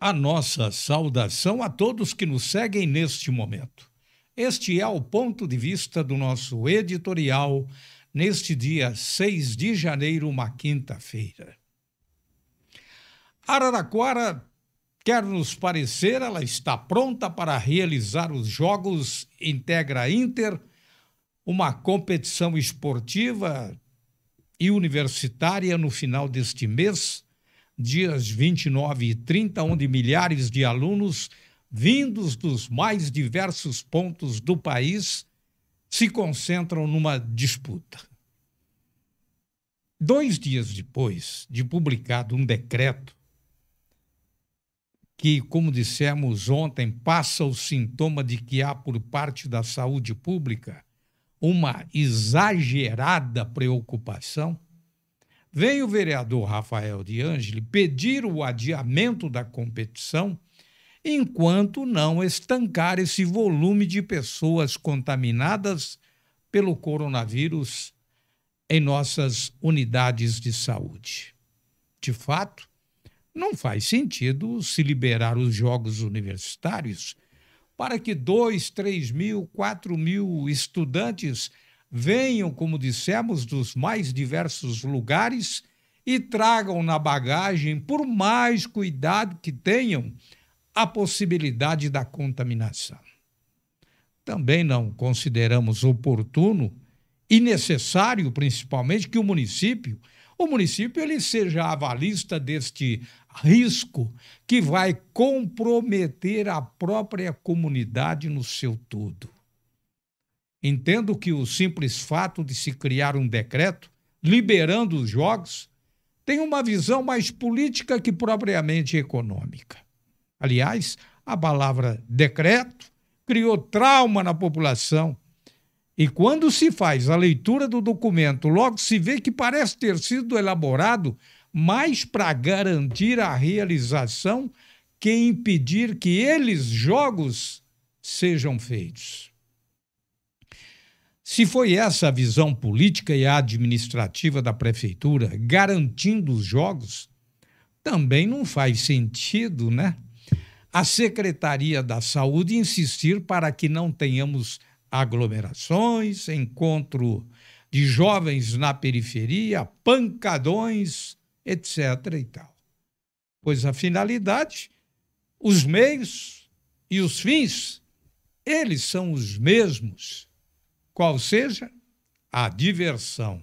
a nossa saudação a todos que nos seguem neste momento. Este é o ponto de vista do nosso editorial neste dia 6 de janeiro, uma quinta-feira. Araraquara quer nos parecer, ela está pronta para realizar os Jogos Integra Inter, uma competição esportiva e universitária no final deste mês dias 29 e 30, onde milhares de alunos, vindos dos mais diversos pontos do país, se concentram numa disputa. Dois dias depois de publicado um decreto que, como dissemos ontem, passa o sintoma de que há por parte da saúde pública uma exagerada preocupação veio o vereador Rafael de Angeli pedir o adiamento da competição enquanto não estancar esse volume de pessoas contaminadas pelo coronavírus em nossas unidades de saúde. De fato, não faz sentido se liberar os jogos universitários para que dois, três mil, quatro mil estudantes venham, como dissemos, dos mais diversos lugares e tragam na bagagem, por mais cuidado que tenham, a possibilidade da contaminação. Também não consideramos oportuno e necessário, principalmente, que o município, o município ele seja avalista deste risco que vai comprometer a própria comunidade no seu todo. Entendo que o simples fato de se criar um decreto liberando os jogos tem uma visão mais política que propriamente econômica. Aliás, a palavra decreto criou trauma na população. E quando se faz a leitura do documento, logo se vê que parece ter sido elaborado mais para garantir a realização que impedir que eles, jogos, sejam feitos. Se foi essa a visão política e administrativa da prefeitura garantindo os jogos, também não faz sentido, né? A Secretaria da Saúde insistir para que não tenhamos aglomerações, encontro de jovens na periferia, pancadões, etc. e tal. Pois a finalidade, os meios e os fins, eles são os mesmos qual seja a diversão.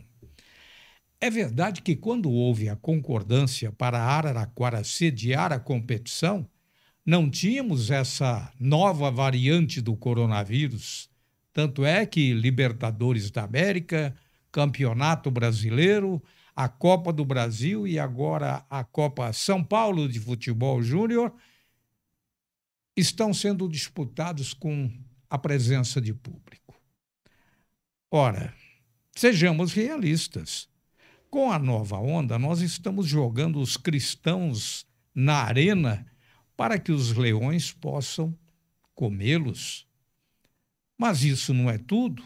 É verdade que, quando houve a concordância para Araraquara sediar a competição, não tínhamos essa nova variante do coronavírus. Tanto é que Libertadores da América, Campeonato Brasileiro, a Copa do Brasil e agora a Copa São Paulo de Futebol Júnior estão sendo disputados com a presença de público. Ora, sejamos realistas. Com a nova onda, nós estamos jogando os cristãos na arena para que os leões possam comê-los. Mas isso não é tudo.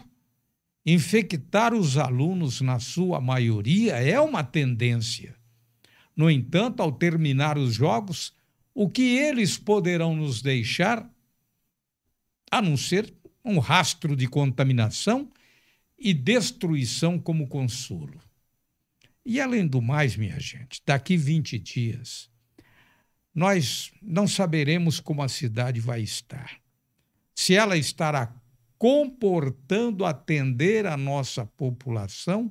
Infectar os alunos, na sua maioria, é uma tendência. No entanto, ao terminar os jogos, o que eles poderão nos deixar, a não ser um rastro de contaminação e destruição como consolo. E além do mais, minha gente, daqui 20 dias, nós não saberemos como a cidade vai estar. Se ela estará comportando atender a nossa população,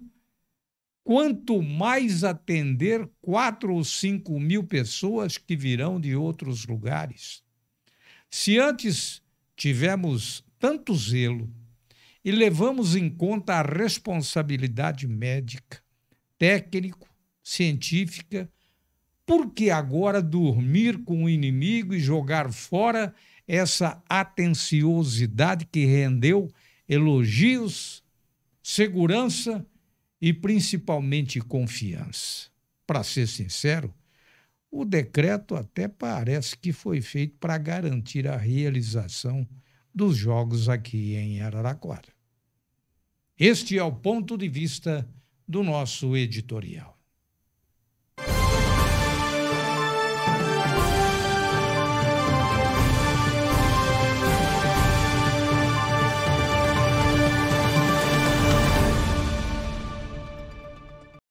quanto mais atender quatro ou cinco mil pessoas que virão de outros lugares. Se antes tivemos tanto zelo e levamos em conta a responsabilidade médica, técnico, científica, porque agora dormir com o inimigo e jogar fora essa atenciosidade que rendeu elogios, segurança e principalmente confiança? Para ser sincero, o decreto até parece que foi feito para garantir a realização dos Jogos aqui em Araraquara. Este é o ponto de vista do nosso editorial.